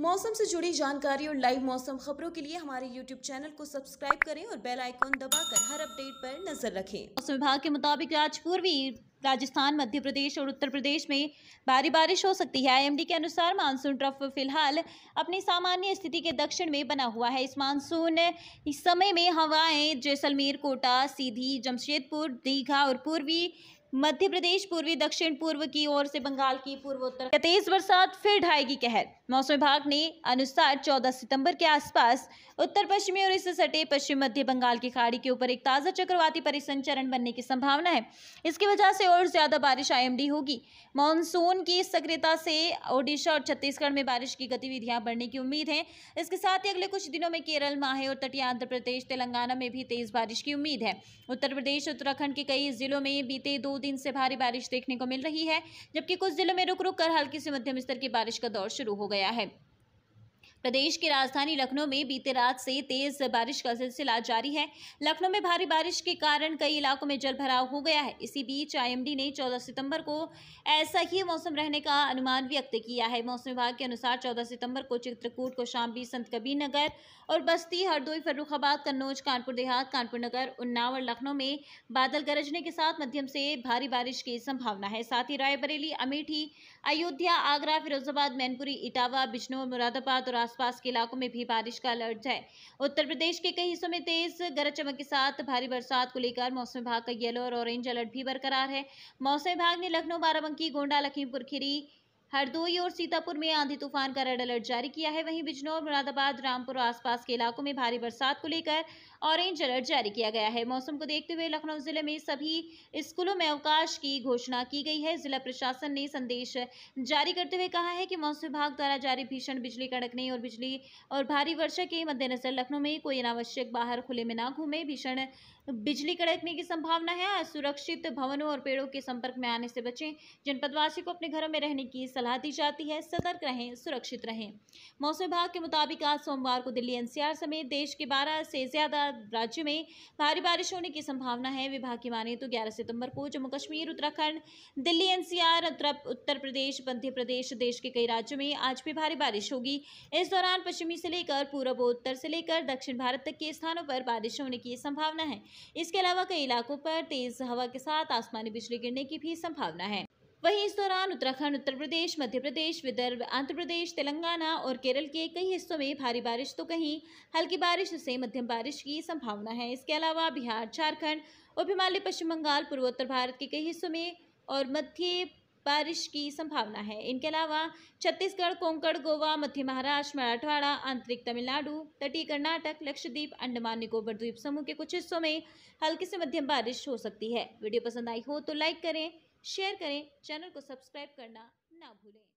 मौसम से जुड़ी जानकारी और लाइव मौसम खबरों के लिए हमारे YouTube चैनल को सब्सक्राइब करें और बेल आइकॉन दबाकर हर अपडेट पर नजर रखें मौसम विभाग के मुताबिक आज पूर्वी राजस्थान मध्य प्रदेश और उत्तर प्रदेश में भारी बारिश हो सकती है आईएमडी के अनुसार मानसून ट्रफ फिलहाल अपनी सामान्य स्थिति के दक्षिण में बना हुआ है इस मानसून इस समय में हवाएं जैसलमेर कोटा सीधी जमशेदपुर दीघा और पूर्वी मध्य प्रदेश पूर्वी दक्षिण पूर्व की ओर से बंगाल की पूर्वोत्तर तेज बरसात फिर ढाएगी कहर मौसम विभाग ने अनुसार 14 सितंबर के आसपास उत्तर पश्चिमी और इससे सटे पश्चिम मध्य बंगाल की खाड़ी के ऊपर एक ताज़ा चक्रवाती परिसंचरण बनने की संभावना है इसकी वजह से और ज़्यादा बारिश आईएमडी होगी मानसून की सक्रियता से ओडिशा और छत्तीसगढ़ में बारिश की गतिविधियाँ बढ़ने की उम्मीद है इसके साथ ही अगले कुछ दिनों में केरल माहे और तटीय आंध्र प्रदेश तेलंगाना में भी तेज़ बारिश की उम्मीद है उत्तर प्रदेश उत्तराखंड के कई जिलों में बीते दो दिन से भारी बारिश देखने को मिल रही है जबकि कुछ जिलों में रुक रुक कर हल्की से मध्यम स्तर की बारिश का दौर शुरू हो गया है प्रदेश की राजधानी लखनऊ में बीते रात से तेज बारिश का सिलसिला जारी है लखनऊ में भारी बारिश के कारण कई इलाकों में जल भराव हो गया है इसी बीच आईएमडी ने 14 सितंबर को ऐसा ही मौसम रहने का अनुमान व्यक्त किया है मौसम विभाग के अनुसार 14 सितंबर को चित्रकूट कोशाम्बी संत कबीर नगर और बस्ती हरदोई फर्रुखाबाद कन्नौज कानपुर देहात कानपुर नगर उन्नाव और लखनऊ में बादल गरजने के साथ मध्यम से भारी बारिश की संभावना है साथ ही रायबरेली अमेठी अयोध्या आगरा फिरोजाबाद मैनपुरी इटावा बिजनौर मुरादाबाद और आसपास के इलाकों में भी बारिश का अलर्ट है उत्तर प्रदेश के कई हिस्सों में तेज गरज चमक के साथ भारी बरसात को लेकर मौसम विभाग का येलो और ऑरेंज अलर्ट भी बरकरार है मौसम विभाग ने लखनऊ बाराबंकी गोंडा लखीमपुर खीरी हरदोई और सीतापुर में आंधी तूफान का रेड अलर्ट जारी किया है वहीं बिजनौर मुरादाबाद रामपुर और आसपास के इलाकों में भारी बरसात को लेकर ऑरेंज अलर्ट जारी किया गया है मौसम को देखते हुए लखनऊ जिले में सभी स्कूलों में अवकाश की घोषणा की गई है जिला प्रशासन ने संदेश जारी करते हुए कहा है कि मौसम विभाग द्वारा जारी भीषण बिजली कड़कने और बिजली और भारी वर्षा के मद्देनजर लखनऊ में कोई अनावश्यक बाहर खुले में ना घूमे भीषण बिजली कड़कने की संभावना है असुरक्षित भवनों और पेड़ों के संपर्क में आने से बचें जनपदवासी को अपने घरों में रहने की सलाह दी जाती है सतर्क रहें सुरक्षित रहें मौसम विभाग के मुताबिक आज सोमवार को दिल्ली एनसीआर समेत देश के 12 से ज़्यादा राज्यों में भारी बारिश होने की संभावना है विभाग की माने तो 11 सितंबर को जम्मू कश्मीर उत्तराखंड दिल्ली एनसीआर उत्तर प्रदेश मध्य प्रदेश देश के कई राज्यों में आज भी भारी बारिश होगी इस दौरान पश्चिमी से लेकर पूर्व उत्तर से लेकर दक्षिण भारत तक के स्थानों पर बारिश होने की संभावना है इसके अलावा कई इलाकों पर तेज़ हवा के साथ आसमानी बिजली गिरने की भी संभावना है वहीं इस दौरान उत्तराखंड उत्तर प्रदेश मध्य प्रदेश विदर्भ आंध्र प्रदेश तेलंगाना और केरल के कई हिस्सों में भारी बारिश तो कहीं हल्की बारिश से मध्यम बारिश की संभावना है इसके अलावा बिहार झारखंड और हिमालय पश्चिम बंगाल पूर्वोत्तर भारत के कई हिस्सों में और मध्य बारिश की संभावना है इनके अलावा छत्तीसगढ़ कोंकण गोवा मध्य महाराष्ट्र मराठवाड़ा आंतरिक तमिलनाडु तटीय कर्नाटक लक्षद्वीप अंडमान निकोबर द्वीप समूह के कुछ हिस्सों में हल्की से मध्यम बारिश हो सकती है वीडियो पसंद आई हो तो लाइक करें शेयर करें चैनल को सब्सक्राइब करना ना भूलें